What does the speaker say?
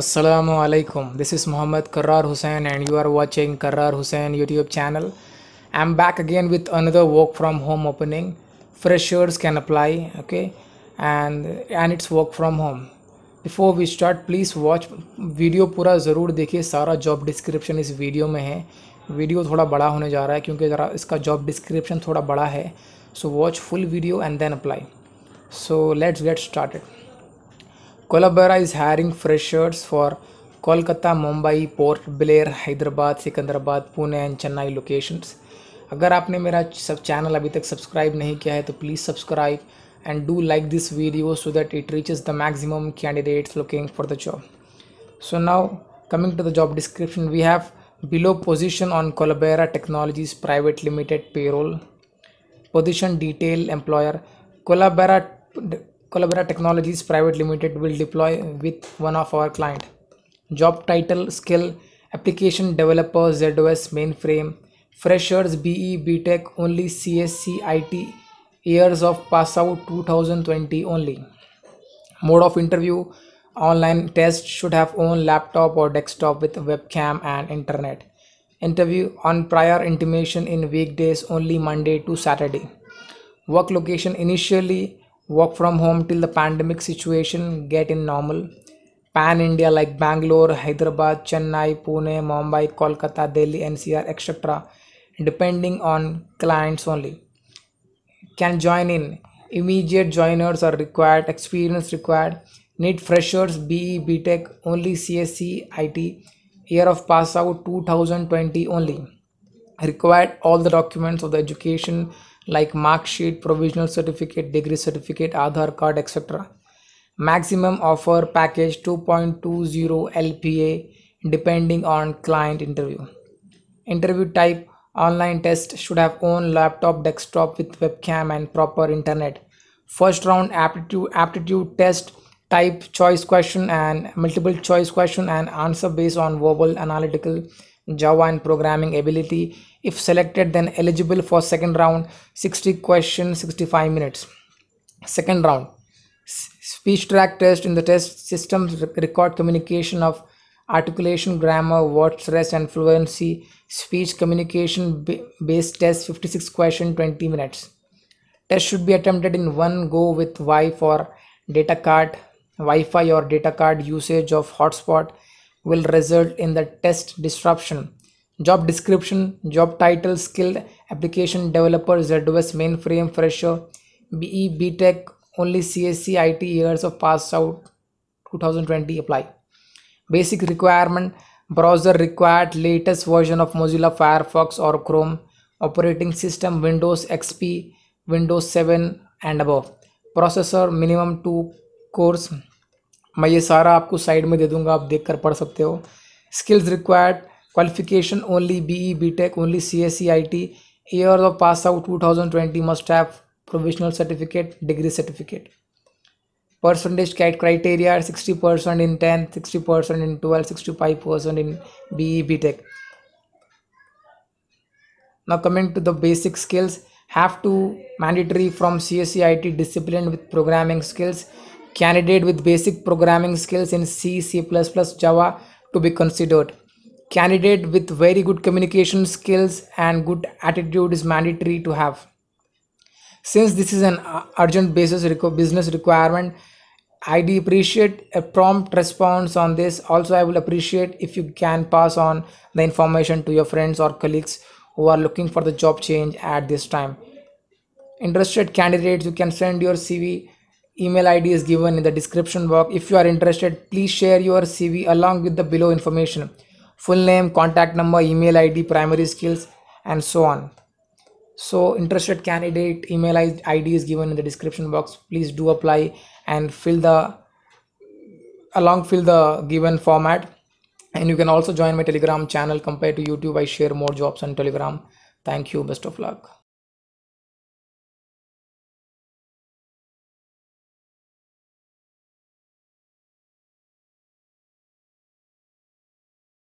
Assalamualaikum. This is Muhammad Karrar Hussain and you are watching Karrar Hussain YouTube channel. I'm back again with another work from home opening. Freshers can apply, okay? And and it's work from home. Before we start please watch video पूरा ज़रूर देखिए सारा job description इस video में है video थोड़ा बड़ा होने जा रहा है क्योंकि ज़रा इसका जॉब डिस्क्रिप्शन थोड़ा बड़ा है so watch full video and then apply so let's get started Kolabara is hiring freshers for Kolkata Mumbai Port Blair Hyderabad Secunderabad Pune and Chennai locations. अगर आपने मेरा सब चैनल अभी तक सब्सक्राइब नहीं किया है तो please subscribe and do like this video so that it reaches the maximum candidates looking for the job so now coming to the job description we have below position on Collabera technologies private limited payroll position detail employer Collabera Collabora Technologies Private Limited will deploy with one of our client. Job title, skill, application developer, ZOS mainframe, freshers, BE, BTech, only CSC, IT, years of pass out 2020 only. Mode of interview, online test should have own laptop or desktop with webcam and internet. Interview on prior intimation in weekdays only Monday to Saturday. Work location initially work from home till the pandemic situation get in normal pan india like bangalore hyderabad chennai pune mumbai kolkata delhi ncr etc depending on clients only can join in immediate joiners are required experience required need freshers be btech only csc it year of pass out 2020 only required all the documents of the education like mark sheet, provisional certificate, degree certificate, Aadhaar card, etc. Maximum offer package 2.20 LPA depending on client interview. Interview type online test should have own laptop, desktop with webcam and proper internet. First round aptitude, aptitude test type choice question and multiple choice question and answer based on verbal analytical Java and programming ability. If selected, then eligible for second round, 60 questions, 65 minutes. Second round, speech track test in the test system record communication of articulation, grammar, word stress and fluency, speech communication based test 56 question 20 minutes. Test should be attempted in one go with Wi for data card, Wi-Fi or data card usage of hotspot will result in the test disruption. Job description, job title, skilled application developer, ZOS mainframe fresher, BE, BTech, only CSC IT years of pass out 2020 apply. Basic requirement, browser required latest version of Mozilla Firefox or Chrome, operating system Windows XP, Windows 7 and above. Processor minimum 2 cores मैं ये सारा आपको side में दे दूंगा आप देख कर पढ़ सकते हो skills required qualification only B E B tech only C S C I T year of pass out two thousand twenty must have provisional certificate degree certificate percentage cut criteria sixty percent in tenth sixty percent in twelfth sixty five percent in B E B tech coming to the basic skills have to mandatory from C S C I T discipline with programming skills Candidate with basic programming skills in C, C++, Java to be considered. Candidate with very good communication skills and good attitude is mandatory to have. Since this is an urgent basis business requirement, I do appreciate a prompt response on this. Also, I will appreciate if you can pass on the information to your friends or colleagues who are looking for the job change at this time. Interested candidates, you can send your CV email id is given in the description box if you are interested please share your cv along with the below information full name contact number email id primary skills and so on so interested candidate email id is given in the description box please do apply and fill the along fill the given format and you can also join my telegram channel compared to youtube i share more jobs on telegram thank you best of luck